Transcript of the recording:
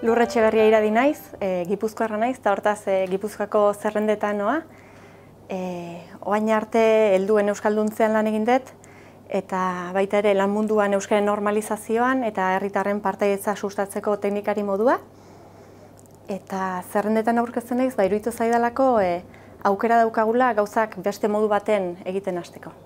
Lurretxe berria iradi naiz, e, gipuzkoarra naiz, eta hortaz e, gipuzkoako zerrendetan noa. E, eh, oain arte helduen euskalduntzean lan egin dut, eta baita ere lan munduan euskaren normalizazioan eta herritarren parteietza sustatzeko teknikari modua. Eta zerrendetan aurkezten naiz, bairuitu zaidalako, e, aukera daukagula gauzak beste modu baten egiten hasteko.